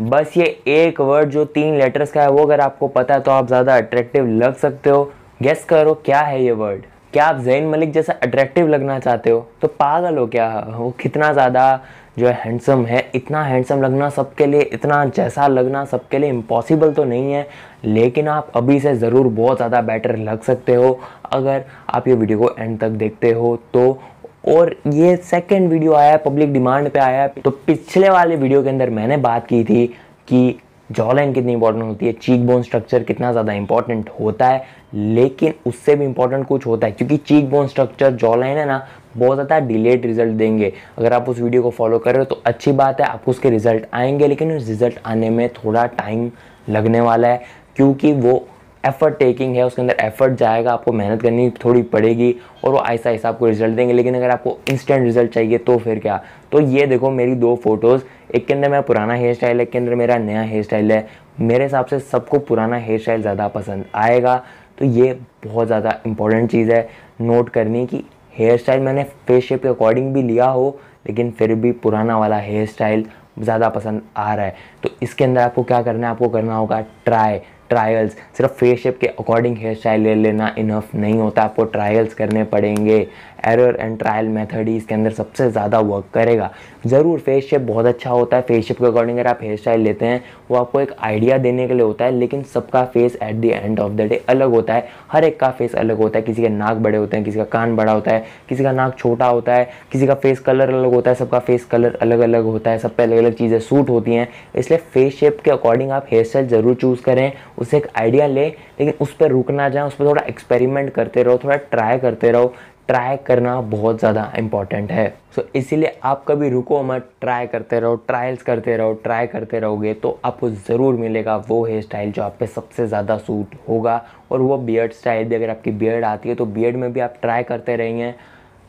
बस ये एक वर्ड जो तीन लेटर्स का है वो अगर आपको पता है तो आप ज़्यादा अट्रैक्टिव लग सकते हो गेस करो क्या है ये वर्ड क्या आप जैन मलिक जैसा अट्रैक्टिव लगना चाहते हो तो पागल हो क्या वो कितना ज़्यादा जो है हैंडसम है इतना हैंडसम लगना सबके लिए इतना जैसा लगना सबके लिए इम्पॉसिबल तो नहीं है लेकिन आप अभी से ज़रूर बहुत ज़्यादा बेटर लग सकते हो अगर आप ये वीडियो को एंड तक देखते हो तो और ये सेकेंड वीडियो आया है पब्लिक डिमांड पे आया है तो पिछले वाले वीडियो के अंदर मैंने बात की थी कि जॉलाइन कितनी इंपॉर्टेंट होती है चीक बोन स्ट्रक्चर कितना ज़्यादा इंपॉर्टेंट होता है लेकिन उससे भी इंपॉर्टेंट कुछ होता है क्योंकि चीक बोन स्ट्रक्चर जॉलाइन है ना बहुत ज़्यादा डिलेड रिजल्ट देंगे अगर आप उस वीडियो को फॉलो कर रहे हो तो अच्छी बात है आपको उसके रिजल्ट आएंगे लेकिन उस रिजल्ट आने में थोड़ा टाइम लगने वाला है क्योंकि वो एफ़र्ट टेकिंग है उसके अंदर एफ़र्ट जाएगा आपको मेहनत करनी थोड़ी पड़ेगी और वो ऐसा ऐसा आपको रिजल्ट देंगे लेकिन अगर आपको इंस्टेंट रिजल्ट चाहिए तो फिर क्या तो ये देखो मेरी दो फ़ोटोज़ एक के अंदर मेरा पुराना हेयर स्टाइल है एक के अंदर मेरा नया हेयर स्टाइल है मेरे हिसाब से सबको पुराना हेयर स्टाइल ज़्यादा पसंद आएगा तो ये बहुत ज़्यादा इंपॉर्टेंट चीज़ है नोट करनी कि हेयर स्टाइल मैंने फेस शेप के अकॉर्डिंग भी लिया हो लेकिन फिर भी पुराना वाला हेयर स्टाइल ज़्यादा पसंद आ रहा है तो इसके अंदर आपको क्या करना है आपको करना होगा ट्राई ट्रायल्स सिर्फ फेस शेप के अकॉर्डिंग हेयर स्टाइल ले लेना इनफ नहीं होता आपको ट्रायल्स करने पड़ेंगे एरर एंड ट्रायल मेथड ही इसके अंदर सबसे ज़्यादा वर्क करेगा ज़रूर फेस शेप बहुत अच्छा होता है फेस शेप के अकॉर्डिंग अगर आप हेयर स्टाइल लेते हैं वो आपको एक आइडिया देने के लिए होता है लेकिन सबका face at the end of the day अलग होता है हर एक का फेस अलग होता है किसी के नाक बड़े होते हैं किसी का कान बड़ा होता है किसी का नाक छोटा होता है किसी का फेस कलर अलग होता है सबका फेस कलर अलग अलग होता है सब पे अलग अलग चीज़ें सूट होती हैं इसलिए फेस शेप के अकॉर्डिंग आप हेयर स्टाइल ज़रूर चूज़ करें उससे एक आइडिया लें लेकिन उस पर रुकना जाए उस पर थोड़ा एक्सपेरिमेंट करते रहो थोड़ा ट्राई करते रहो ट्राई करना बहुत ज़्यादा इम्पॉर्टेंट है सो so, इसीलिए आप कभी रुको मत ट्राई करते रहो ट्रायल्स करते रहो ट्राई करते रहोगे तो आपको ज़रूर मिलेगा वो हेयर स्टाइल जो आप पे सबसे ज़्यादा सूट होगा और वो बियर्ड स्टाइल भी अगर आपकी बियर्ड आती है तो बियर्ड में भी आप ट्राई करते रहेंगे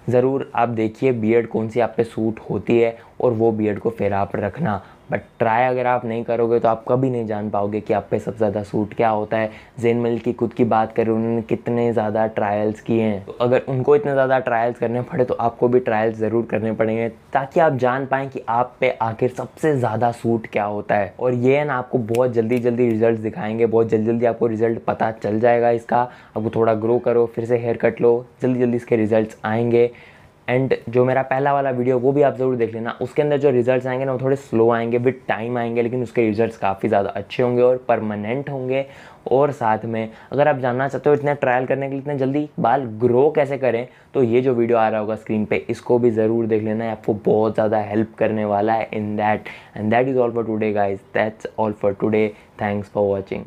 ज़रूर आप देखिए बियर्ड कौन सी आप पे सूट होती है और वो बियर्ड को फिर आप रखना बट ट्राई अगर आप नहीं करोगे तो आप कभी नहीं जान पाओगे कि आप पे सबसे ज़्यादा सूट क्या होता है जेन मिल की खुद की बात करें उन्होंने कितने ज़्यादा ट्रायल्स किए हैं तो अगर उनको इतने ज़्यादा ट्रायल्स करने पड़े तो आपको भी ट्रायल्स ज़रूर करने पड़ेंगे ताकि आप जान पाएँ कि आप पे आखिर सबसे ज़्यादा सूट क्या होता है और ये ना आपको बहुत जल्दी जल्दी रिजल्ट दिखाएंगे बहुत जल्दी जल्दी आपको रिजल्ट पता चल जाएगा इसका आपको थोड़ा ग्रो करो फिर से हेयर कट लो जल्दी जल्दी इसके रिजल्ट आएंगे एंड जो मेरा पहला वाला वीडियो वो भी आप ज़रूर देख लेना उसके अंदर जो रिजल्ट्स आएंगे ना वो थोड़े स्लो आएंगे विद टाइम आएंगे लेकिन उसके रिजल्ट्स काफ़ी ज़्यादा अच्छे होंगे और परमानेंट होंगे और साथ में अगर आप जानना चाहते हो इतने ट्रायल करने के लिए इतने जल्दी बाल ग्रो कैसे करें तो ये जो वीडियो आ रहा होगा स्क्रीन पे इसको भी ज़रूर देख लेना है आपको बहुत ज़्यादा हेल्प करने वाला है in that and that is all for today guys that's all for today thanks for watching